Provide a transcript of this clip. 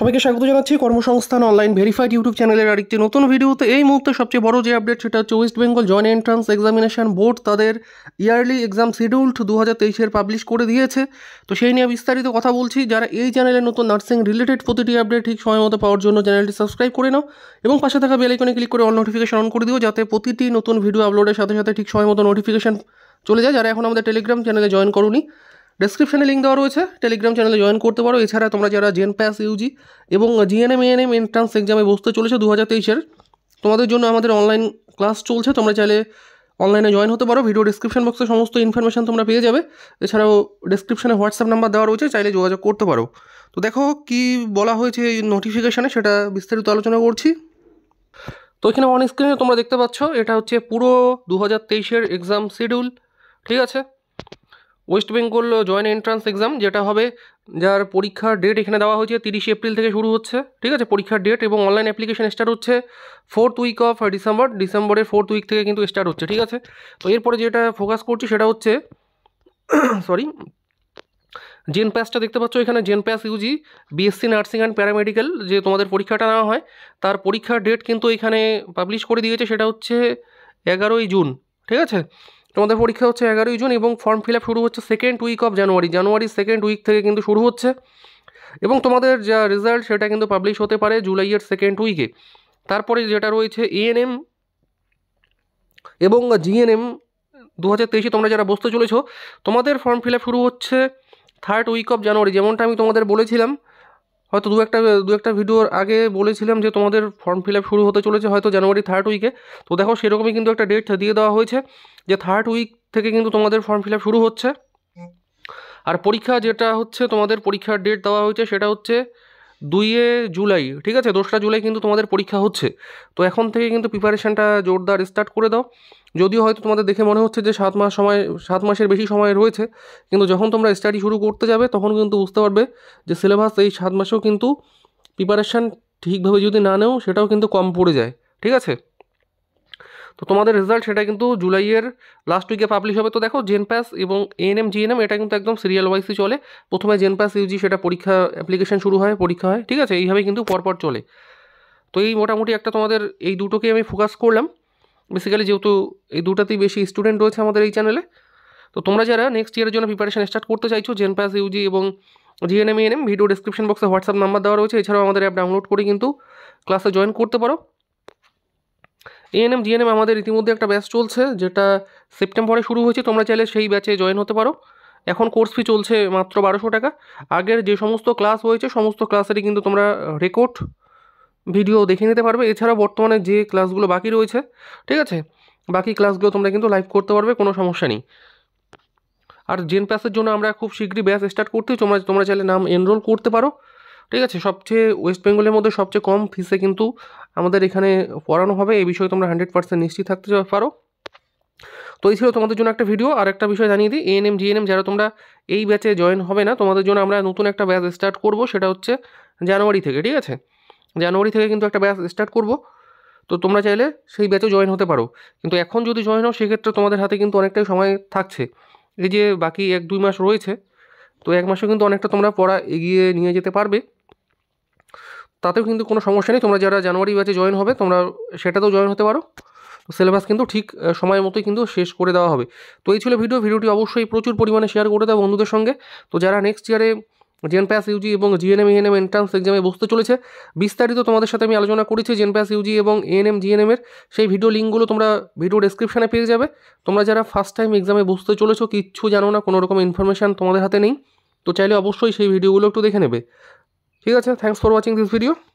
সবাইকে স্বাগত জানাচ্ছি কর্মসংস্থান অনলাইন ভেরিফাইড ইউটিউব চ্যানেলের আরেকটি নতুন ভিডিওতে এই মুহূর্তে সবচেয়ে বড় যে আপডেট সেটা হচ্ছে West Bengal joint entrance examination board তাদের ইয়ারলি এক্সাম শিডিউলড দু হাজার পাবলিশ করে দিয়েছে তো সেই নিয়ে বিস্তারিত কথা বলছি যারা এই চ্যানেলে নতুন নার্সিং রিলেটেড প্রতিটি আপডেট ঠিক সময় মতো পাওয়ার জন্য চ্যানেলটি সাবস্ক্রাইব করে নাও এবং পাশে থাকা বেলাইকনে ক্লিক করে অল নোটিফিকেশন অন করে দিও যাতে প্রতিটি নতুন ভিডিও আপলোডের সাথে সাথে ঠিক সময় মতো নোটিফিকেশন চলে যায় যারা এখন আমাদের টেলিগ্রাম চ্যানেলে জয়েন করুনি ডেসক্রিপশানে লিঙ্ক দেওয়া রয়েছে টেলিগ্রাম চ্যানেলে জয়েন করতে পারো এছাড়া তোমরা যারা জেন প্যাস ইউজি এবং জিএনএম এএনএম এন্ট্রান্স এক্সামে বসতে চলেছে দু হাজার তেইশের তোমাদের জন্য আমাদের অনলাইন ক্লাস চলছে তোমরা চাইলে অনলাইনে জয়েন হতে পারো ভিডিও ডিসক্রিপশন বক্সে সমস্ত ইনফরমেশান তোমরা পেয়ে যাবে এছাড়াও ডিসক্রিপশানে হোয়াটসঅ্যাপ নাম্বার দেওয়া রয়েছে চাইলে যোগাযোগ করতে পারো তো দেখো কি বলা হয়েছে এই নোটিফিকেশানে সেটা বিস্তারিত আলোচনা করছি তো এখানে অন স্ক্রিনে তোমরা দেখতে পাচ্ছ এটা হচ্ছে পুরো দু হাজার তেইশের এক্সাম শিডিউল ঠিক আছে West Bengal joint entrance exam যেটা হবে যার পরীক্ষার ডেট এখানে দেওয়া হয়েছে তিরিশে এপ্রিল থেকে শুরু হচ্ছে ঠিক আছে পরীক্ষার ডেট এবং অনলাইন অ্যাপ্লিকেশন স্টার্ট হচ্ছে ফোর্থ উইক অফ ডিসেম্বর ডিসেম্বরের ফোর্থ উইক থেকে কিন্তু স্টার্ট হচ্ছে ঠিক আছে তো এরপরে যেটা ফোকাস করছি সেটা হচ্ছে সরি জেন প্যাসটা দেখতে পাচ্ছ এখানে JENPAS UG BSc nursing and paramedical যে তোমাদের পরীক্ষাটা নেওয়া হয় তার পরীক্ষার ডেট কিন্তু এখানে পাবলিশ করে দিয়েছে সেটা হচ্ছে এগারোই জুন ঠিক আছে তোমাদের পরীক্ষা হচ্ছে এগারোই জুন এবং ফর্ম ফিল আপ শুরু হচ্ছে সেকেন্ড উইক অফ জানুয়ারি জানুয়ারির সেকেন্ড উইক থেকে কিন্তু শুরু হচ্ছে এবং তোমাদের যা রেজাল্ট সেটা কিন্তু পাবলিশ হতে পারে জুলাইয়ের সেকেন্ড উইকে তারপরে যেটা রয়েছে এএনএম এবং জিএনএম দু হাজার তেইশে তোমরা যারা বসতে চলেছ তোমাদের ফর্ম ফিল আপ শুরু হচ্ছে থার্ড উইক অফ জানুয়ারি যেমনটা আমি তোমাদের বলেছিলাম হয়তো দু একটা দু একটা ভিডিওর আগে বলেছিলাম যে তোমাদের ফর্ম ফিল আপ শুরু হতে চলেছে হয়তো জানুয়ারি থার্ড উইকে তো দেখো সেরকমই কিন্তু একটা ডেট দিয়ে দেওয়া হয়েছে যে থার্ড উইক থেকে কিন্তু তোমাদের ফর্ম ফিল আপ শুরু হচ্ছে আর পরীক্ষা যেটা হচ্ছে তোমাদের পরীক্ষার ডেট দেওয়া হয়েছে সেটা হচ্ছে দুইয়ে জুলাই ঠিক আছে দোসরা জুলাই কিন্তু তোমাদের পরীক্ষা হচ্ছে তো এখন থেকে কিন্তু প্রিপারেশানটা জোরদার স্টার্ট করে দাও যদিও হয়তো তোমাদের দেখে মনে হচ্ছে যে সাত মাস সময় সাত মাসের বেশি সময় রয়েছে কিন্তু যখন তোমরা স্টাডি শুরু করতে যাবে তখন কিন্তু বুঝতে পারবে যে সিলেবাস এই সাত মাসেও কিন্তু প্রিপারেশান ঠিকভাবে যদি না নেও সেটাও কিন্তু কম পড়ে যায় ঠিক আছে তো তোমাদের রেজাল্ট সেটা কিন্তু জুলাইয়ের লাস্ট উইকে পাবলিশ হবে তো দেখো জেনপ্যাস এবং এএনএম জিএনএম এটা কিন্তু একদম সিরিয়াল ওয়াইজই চলে প্রথমে জেনপ্যাস ইউজি সেটা পরীক্ষা অ্যাপ্লিকেশান শুরু হয় পরীক্ষা হয় ঠিক আছে এইভাবে কিন্তু পরপর চলে তো এই মোটামুটি একটা তোমাদের এই দুটোকে আমি ফোকাস করলাম বেসিক্যালি যেহেতু এই দুটাতেই বেশি স্টুডেন্ট রয়েছে আমাদের এই চ্যানেলে তো তোমরা যারা নেক্সট ইয়ারের জন্য প্রিপারেশন স্টার্ট করতে চাইছো জেন পাস ইউজি এবং জিএনএম ইএনএম ভিডিও ডিসক্রিপশন বক্সে হোয়াটসঅ্যাপ নাম্বার দেওয়া রয়েছে এছাড়াও আমাদের অ্যাপ ডাউনলোড করে কিন্তু ক্লাসে জয়েন করতে পারো এএনএম জিএনএম আমাদের ইতিমধ্যে একটা ব্যাচ চলছে যেটা সেপ্টেম্বরে শুরু হয়েছে তোমরা চাইলে সেই ব্যাচে জয়েন হতে পারো এখন কোর্স ফি চলছে মাত্র বারোশো টাকা আগের যে সমস্ত ক্লাস হয়েছে সমস্ত ক্লাসেরই কিন্তু তোমরা রেকর্ড ভিডিও দেখে নিতে পারবে এছাড়া বর্তমানে যে ক্লাসগুলো বাকি রয়েছে ঠিক আছে বাকি ক্লাসগুলো তোমরা কিন্তু লাইভ করতে পারবে কোনো সমস্যা নেই আর জেন প্যাসের জন্য আমরা খুব শীঘ্রই ব্যাচ স্টার্ট করতে তোমরা তোমরা চাইলে নাম এনরোল করতে পারো ঠিক আছে সবচেয়ে ওয়েস্ট বেঙ্গলের মধ্যে সবচেয়ে কম ফিসে কিন্তু আমাদের এখানে পড়ানো হবে এই বিষয়ে তোমরা হান্ড্রেড পার্সেন্ট নিশ্চিত থাকতে পারো তো এই ছিল তোমাদের জন্য একটা ভিডিও আর একটা বিষয় জানিয়ে দিই এএনএম জিএনএম যারা তোমরা এই ব্যাচে জয়েন হবে না তোমাদের জন্য আমরা নতুন একটা ব্যাচ স্টার্ট করব সেটা হচ্ছে জানুয়ারি থেকে ঠিক আছে জানুয়ারি থেকে কিন্তু একটা ব্যাচ স্টার্ট করব তো তোমরা চাইলে সেই ব্যাচে জয়েন হতে পারো কিন্তু এখন যদি জয়েন হও সেক্ষেত্রে তোমাদের হাতে কিন্তু অনেকটাই সময় থাকছে এই যে বাকি এক দুই মাস রয়েছে তো এক মাসে কিন্তু অনেকটা তোমরা পড়া এগিয়ে নিয়ে যেতে পারবে তাতেও কিন্তু কোনো সমস্যা নেই তোমরা যারা জানুয়ারি ব্যাচে জয়েন হবে তোমরা সেটাতেও জয়েন হতে পারো সিলেবাস কিন্তু ঠিক সময় মতোই কিন্তু শেষ করে দেওয়া হবে তো এই ছিল ভিডিও ভিডিওটি অবশ্যই প্রচুর পরিমাণে শেয়ার করে দেবো বন্ধুদের সঙ্গে তো যারা নেক্সট ইয়ারে জেন প্যাস ইউজি এবং জিএনএম ইএনএম এন্ট্রান্স এক্সামে বসতে চলেছে বিস্তারিত তোমাদের সাথে আমি আলোচনা করেছি জেন প্যাস ইউজি এবং e এএনএম জিএনএমের সেই ভিডিও লিঙ্কগুলো তোমরা ভিডিও ডেসক্রিপশানে পেয়ে যাবে তোমরা যারা ফার্স্ট টাইম এক্সামে বসতে চলেছো কিচ্ছু জানো না কোনো রকম ইনফরমেশান তোমাদের হাতে নেই তো চাইলে অবশ্যই সেই ভিডিওগুলো একটু দেখে নেবে ঠিক আছে thanks for watching this video